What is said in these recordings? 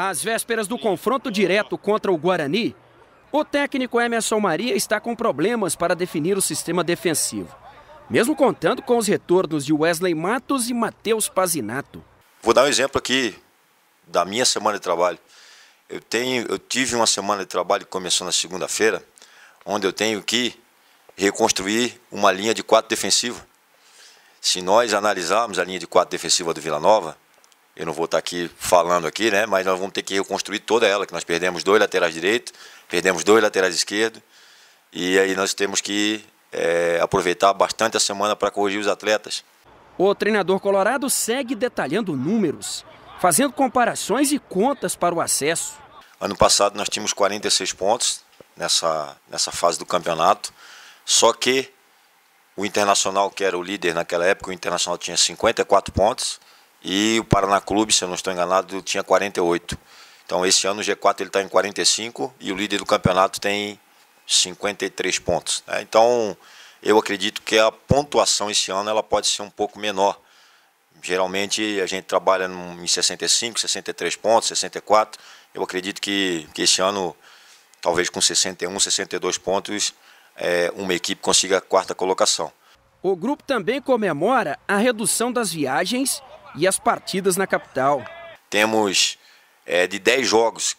Às vésperas do confronto direto contra o Guarani, o técnico Emerson Maria está com problemas para definir o sistema defensivo, mesmo contando com os retornos de Wesley Matos e Matheus Pazinato. Vou dar um exemplo aqui da minha semana de trabalho. Eu, tenho, eu tive uma semana de trabalho que começou na segunda-feira, onde eu tenho que reconstruir uma linha de quatro defensiva. Se nós analisarmos a linha de quatro defensiva do Vila Nova, eu não vou estar aqui falando aqui, né? Mas nós vamos ter que reconstruir toda ela, que nós perdemos dois laterais direitos, perdemos dois laterais esquerdos, e aí nós temos que é, aproveitar bastante a semana para corrigir os atletas. O treinador colorado segue detalhando números, fazendo comparações e contas para o acesso. Ano passado nós tínhamos 46 pontos nessa, nessa fase do campeonato, só que o Internacional, que era o líder naquela época, o Internacional tinha 54 pontos, e o Paraná Clube, se eu não estou enganado, tinha 48. Então esse ano o G4 ele está em 45 e o líder do campeonato tem 53 pontos. Né? Então eu acredito que a pontuação esse ano ela pode ser um pouco menor. Geralmente a gente trabalha em 65, 63 pontos, 64. Eu acredito que, que esse ano, talvez com 61, 62 pontos, é, uma equipe consiga a quarta colocação. O grupo também comemora a redução das viagens e as partidas na capital. Temos é, de 10 jogos,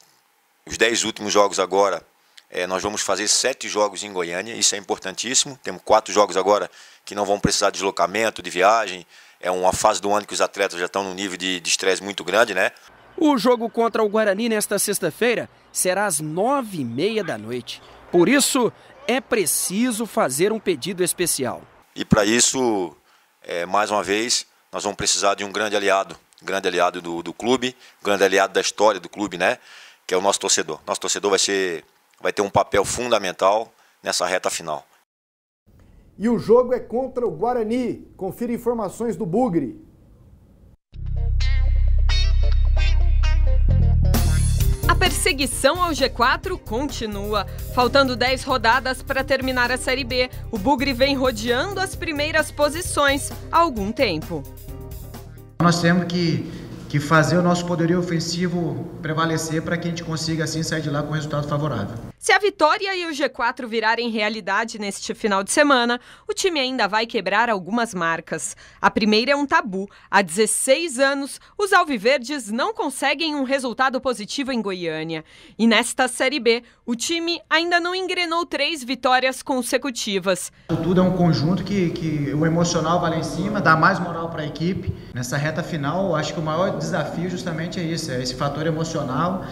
os 10 últimos jogos agora, é, nós vamos fazer 7 jogos em Goiânia, isso é importantíssimo. Temos 4 jogos agora que não vão precisar de deslocamento, de viagem. É uma fase do ano que os atletas já estão num nível de estresse muito grande, né? O jogo contra o Guarani nesta sexta-feira será às nove e meia da noite. Por isso, é preciso fazer um pedido especial. E para isso, é, mais uma vez, nós vamos precisar de um grande aliado, grande aliado do, do clube, grande aliado da história do clube, né? Que é o nosso torcedor. Nosso torcedor vai ser, vai ter um papel fundamental nessa reta final. E o jogo é contra o Guarani. Confira informações do Bugre. perseguição ao G4 continua. Faltando 10 rodadas para terminar a Série B, o Bugre vem rodeando as primeiras posições há algum tempo. Nós temos que que fazer o nosso poderio ofensivo prevalecer para que a gente consiga assim sair de lá com um resultado favorável. Se a vitória e o G4 virarem realidade neste final de semana, o time ainda vai quebrar algumas marcas. A primeira é um tabu. Há 16 anos, os alviverdes não conseguem um resultado positivo em Goiânia. E nesta Série B, o time ainda não engrenou três vitórias consecutivas. Tudo é um conjunto que, que o emocional vai lá em cima, dá mais moral para a equipe. Nessa reta final, acho que o maior desafio justamente é isso, é esse fator emocional,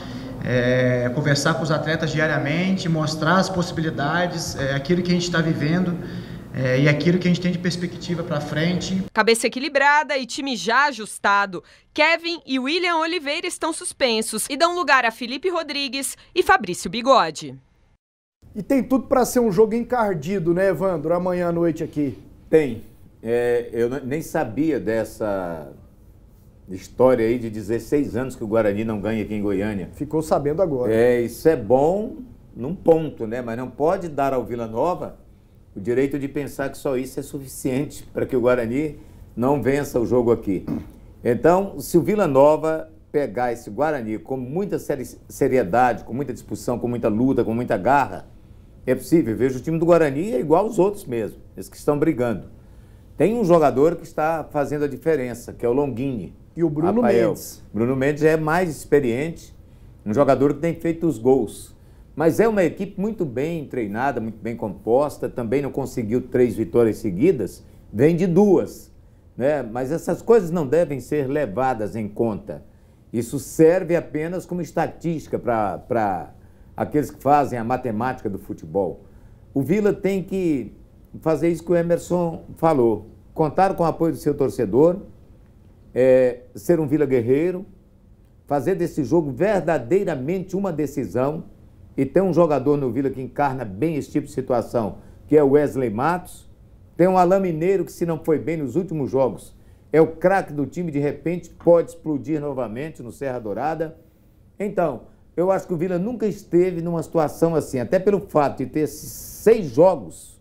é, conversar com os atletas diariamente, mostrar as possibilidades, é, aquilo que a gente está vivendo. É, e aquilo que a gente tem de perspectiva para frente. Cabeça equilibrada e time já ajustado. Kevin e William Oliveira estão suspensos e dão lugar a Felipe Rodrigues e Fabrício Bigode. E tem tudo para ser um jogo encardido, né, Evandro? Amanhã à noite aqui. Tem. É, eu nem sabia dessa história aí de 16 anos que o Guarani não ganha aqui em Goiânia. Ficou sabendo agora. É, isso é bom num ponto, né? Mas não pode dar ao Vila Nova o direito de pensar que só isso é suficiente para que o Guarani não vença o jogo aqui. Então, se o Vila Nova pegar esse Guarani com muita seriedade, com muita discussão, com muita luta, com muita garra, é possível. Veja, o time do Guarani é igual aos outros mesmo, esses que estão brigando. Tem um jogador que está fazendo a diferença, que é o Longini e o Bruno Rafael. Mendes. Bruno Mendes é mais experiente, um jogador que tem feito os gols. Mas é uma equipe muito bem treinada, muito bem composta, também não conseguiu três vitórias seguidas, vem de duas. Né? Mas essas coisas não devem ser levadas em conta. Isso serve apenas como estatística para aqueles que fazem a matemática do futebol. O Vila tem que fazer isso que o Emerson falou: contar com o apoio do seu torcedor, é, ser um Vila Guerreiro, fazer desse jogo verdadeiramente uma decisão. E ter um jogador no Vila que encarna bem esse tipo de situação, que é o Wesley Matos. Tem um Alain Mineiro que, se não foi bem nos últimos jogos, é o craque do time, de repente pode explodir novamente no Serra Dourada. Então, eu acho que o Vila nunca esteve numa situação assim, até pelo fato de ter seis jogos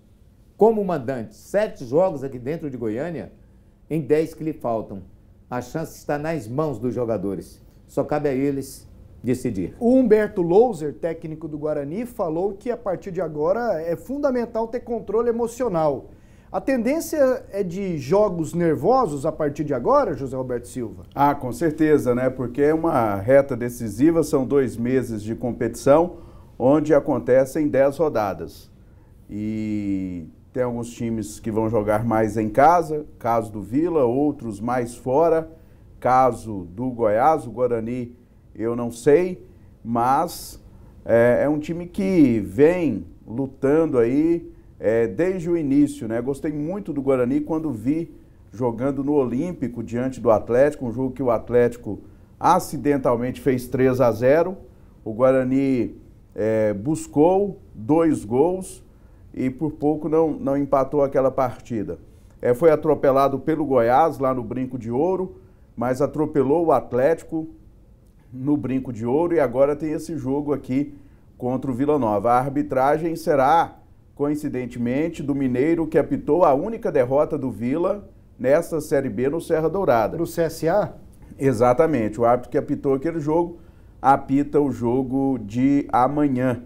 como mandante, sete jogos aqui dentro de Goiânia, em dez que lhe faltam. A chance está nas mãos dos jogadores. Só cabe a eles decidir. O Humberto Louser, técnico do Guarani, falou que a partir de agora é fundamental ter controle emocional. A tendência é de jogos nervosos a partir de agora, José Roberto Silva? Ah, com certeza, né? Porque é uma reta decisiva, são dois meses de competição, onde acontecem dez rodadas. E tem alguns times que vão jogar mais em casa, caso do Vila, outros mais fora, caso do Goiás, o Guarani eu não sei, mas é, é um time que vem lutando aí é, desde o início, né? Gostei muito do Guarani quando vi jogando no Olímpico diante do Atlético, um jogo que o Atlético acidentalmente fez 3 a 0. O Guarani é, buscou dois gols, e por pouco não, não empatou aquela partida. É, foi atropelado pelo Goiás lá no Brinco de Ouro, mas atropelou o Atlético no Brinco de Ouro e agora tem esse jogo aqui contra o Vila Nova. A arbitragem será, coincidentemente, do Mineiro que apitou a única derrota do Vila nesta Série B no Serra Dourada. No CSA? Exatamente, o árbitro que apitou aquele jogo apita o jogo de amanhã.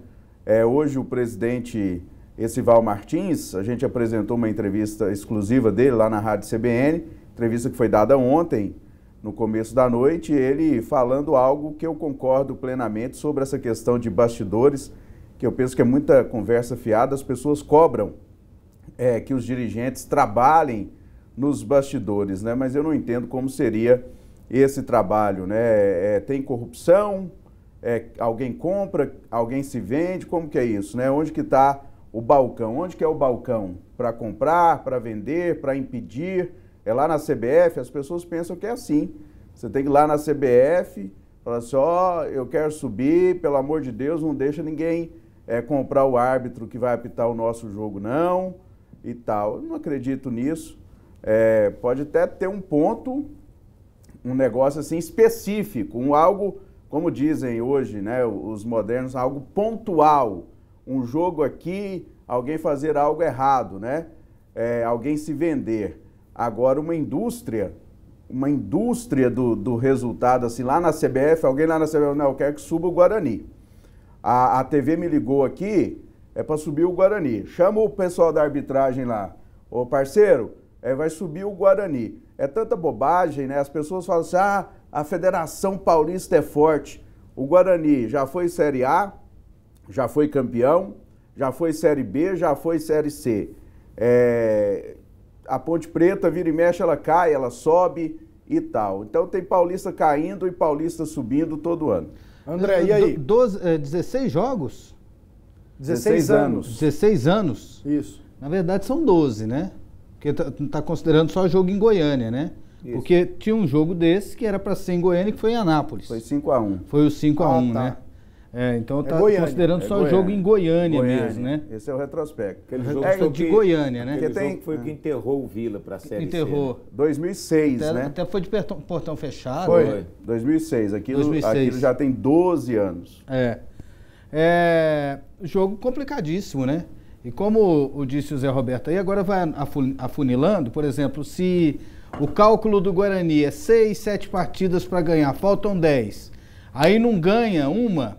É, hoje o presidente esse Val Martins, a gente apresentou uma entrevista exclusiva dele lá na Rádio CBN, entrevista que foi dada ontem, no começo da noite, ele falando algo que eu concordo plenamente sobre essa questão de bastidores, que eu penso que é muita conversa fiada, as pessoas cobram é, que os dirigentes trabalhem nos bastidores, né? mas eu não entendo como seria esse trabalho. Né? É, é tem corrupção, é, alguém compra, alguém se vende, como que é isso? Né? Onde que está o balcão, onde que é o balcão? Para comprar, para vender, para impedir? É lá na CBF? As pessoas pensam que é assim. Você tem que ir lá na CBF, falar assim, ó, oh, eu quero subir, pelo amor de Deus, não deixa ninguém é, comprar o árbitro que vai apitar o nosso jogo, não, e tal. Eu não acredito nisso. É, pode até ter um ponto, um negócio assim específico, um algo, como dizem hoje, né, os modernos, algo pontual um jogo aqui, alguém fazer algo errado, né? É, alguém se vender. Agora, uma indústria, uma indústria do, do resultado, assim, lá na CBF, alguém lá na CBF, não, eu quero que suba o Guarani. A, a TV me ligou aqui, é para subir o Guarani. Chama o pessoal da arbitragem lá. Ô, parceiro, é, vai subir o Guarani. É tanta bobagem, né? As pessoas falam assim, ah, a Federação Paulista é forte. O Guarani já foi Série A, já foi campeão, já foi Série B, já foi Série C. É, a Ponte Preta vira e mexe, ela cai, ela sobe e tal. Então tem paulista caindo e paulista subindo todo ano. André, e aí? 16 é, jogos? 16, 16 anos. 16 anos? Isso. Na verdade são 12, né? Porque tá, tá considerando só jogo em Goiânia, né? Isso. Porque tinha um jogo desse que era para ser em Goiânia que foi em Anápolis. Foi 5 a 1. Foi o 5 a ah, 1, tá. né? É, então é tá considerando é só o jogo em Goiânia, Goiânia, mesmo, né? Esse é o retrospecto. Aquele é jogo é, de que, Goiânia, né? Que tem, foi o que enterrou o Vila para a Série né? enterrou. C. 2006, até, né? Até foi de portão, portão fechado. Foi, né? 2006. Aquilo, 2006. Aquilo já tem 12 anos. É. é. Jogo complicadíssimo, né? E como o disse o Zé Roberto aí, agora vai afunilando, por exemplo, se o cálculo do Guarani é 6, 7 partidas para ganhar, faltam 10. Aí não ganha uma,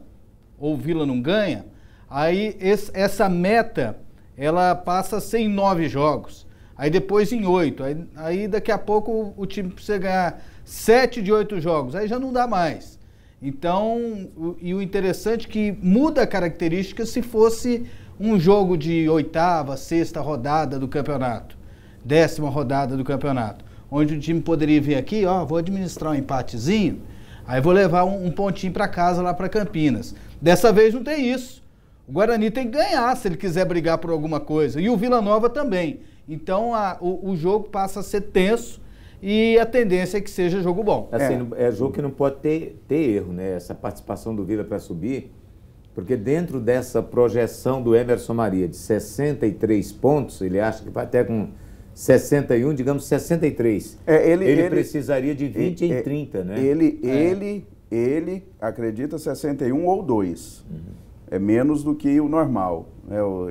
ou o Vila não ganha, aí esse, essa meta ela passa a ser em nove jogos, aí depois em oito, aí, aí daqui a pouco o, o time precisa ganhar sete de oito jogos, aí já não dá mais. Então, o, e o interessante é que muda a característica se fosse um jogo de oitava, sexta rodada do campeonato, décima rodada do campeonato, onde o time poderia vir aqui, ó, vou administrar um empatezinho, Aí vou levar um, um pontinho para casa lá para Campinas. Dessa vez não tem isso. O Guarani tem que ganhar se ele quiser brigar por alguma coisa. E o Vila Nova também. Então a, o, o, jogo passa a ser tenso e a tendência é que seja jogo bom. Assim, é. é, jogo que não pode ter, ter erro, né? Essa participação do Vila para subir. Porque dentro dessa projeção do Emerson Maria de 63 pontos, ele acha que vai até com 61, digamos 63. É, ele, ele, ele precisaria de 20 ele, em 30, é, né? Ele, é. ele, ele acredita 61 ou 2. Uhum. É menos do que o normal. Né? O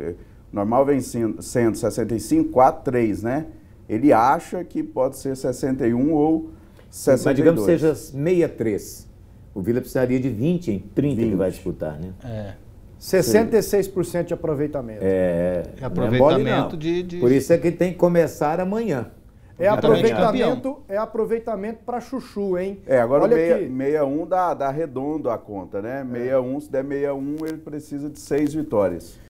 normal vem sendo 65, 4, 3, né? Ele acha que pode ser 61 ou 62. Mas digamos que seja 63. O Vila precisaria de 20 em 30 20. que vai disputar, né? É. 66% de aproveitamento. É, é aproveitamento é De, de, Por isso é que tem que começar amanhã. É aproveitamento, é aproveitamento para chuchu, hein? É, agora Olha meia, um dá, dá redondo a conta, né? Meia é. um, se der meia um, ele precisa de seis vitórias.